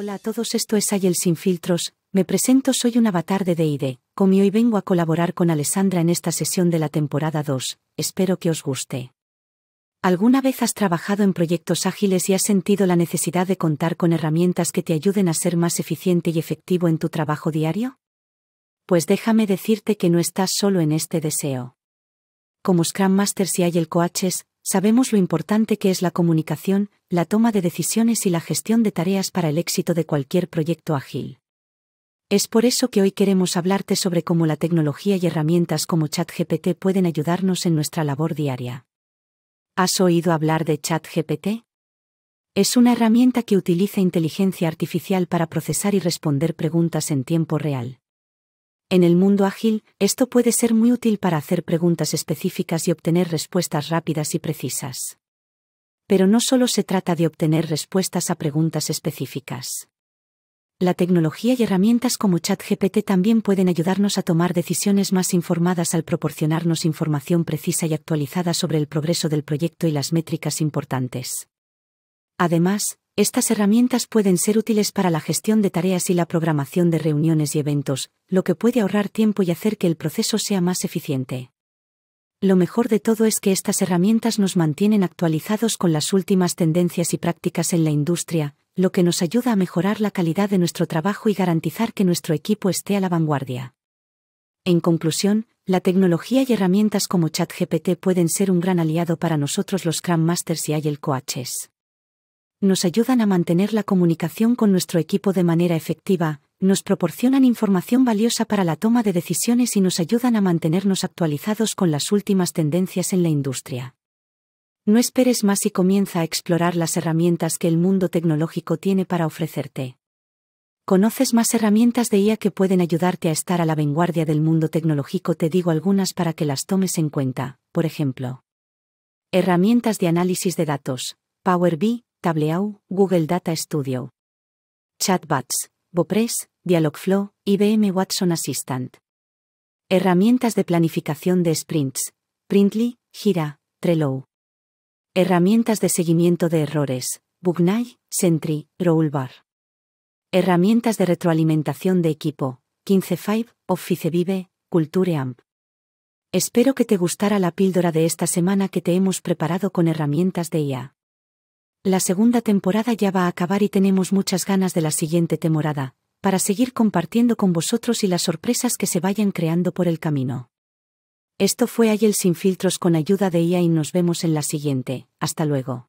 Hola a todos, esto es Ayel Sin Filtros, me presento, soy un avatar de deide comió y vengo a colaborar con Alessandra en esta sesión de la temporada 2, espero que os guste. ¿Alguna vez has trabajado en proyectos ágiles y has sentido la necesidad de contar con herramientas que te ayuden a ser más eficiente y efectivo en tu trabajo diario? Pues déjame decirte que no estás solo en este deseo. Como Scrum Masters y Agile Coaches, sabemos lo importante que es la comunicación, la toma de decisiones y la gestión de tareas para el éxito de cualquier proyecto ágil. Es por eso que hoy queremos hablarte sobre cómo la tecnología y herramientas como ChatGPT pueden ayudarnos en nuestra labor diaria. ¿Has oído hablar de ChatGPT? Es una herramienta que utiliza inteligencia artificial para procesar y responder preguntas en tiempo real. En el mundo ágil, esto puede ser muy útil para hacer preguntas específicas y obtener respuestas rápidas y precisas. Pero no solo se trata de obtener respuestas a preguntas específicas. La tecnología y herramientas como ChatGPT también pueden ayudarnos a tomar decisiones más informadas al proporcionarnos información precisa y actualizada sobre el progreso del proyecto y las métricas importantes. Además, estas herramientas pueden ser útiles para la gestión de tareas y la programación de reuniones y eventos, lo que puede ahorrar tiempo y hacer que el proceso sea más eficiente. Lo mejor de todo es que estas herramientas nos mantienen actualizados con las últimas tendencias y prácticas en la industria, lo que nos ayuda a mejorar la calidad de nuestro trabajo y garantizar que nuestro equipo esté a la vanguardia. En conclusión, la tecnología y herramientas como ChatGPT pueden ser un gran aliado para nosotros los Scrum Masters y Agile Coaches. Nos ayudan a mantener la comunicación con nuestro equipo de manera efectiva, nos proporcionan información valiosa para la toma de decisiones y nos ayudan a mantenernos actualizados con las últimas tendencias en la industria. No esperes más y comienza a explorar las herramientas que el mundo tecnológico tiene para ofrecerte. ¿Conoces más herramientas de IA que pueden ayudarte a estar a la vanguardia del mundo tecnológico? Te digo algunas para que las tomes en cuenta, por ejemplo. Herramientas de análisis de datos, Power BI, Tableau, Google Data Studio. Chatbots, Press, Dialogflow, IBM Watson Assistant. Herramientas de planificación de sprints. Printly, Gira, Trello. Herramientas de seguimiento de errores. Bugnai, Sentry, Rollbar. Herramientas de retroalimentación de equipo. 15.5, Office Vive, Culture Amp. Espero que te gustara la píldora de esta semana que te hemos preparado con herramientas de IA. La segunda temporada ya va a acabar y tenemos muchas ganas de la siguiente temporada, para seguir compartiendo con vosotros y las sorpresas que se vayan creando por el camino. Esto fue Ayel sin filtros con ayuda de IA y nos vemos en la siguiente. Hasta luego.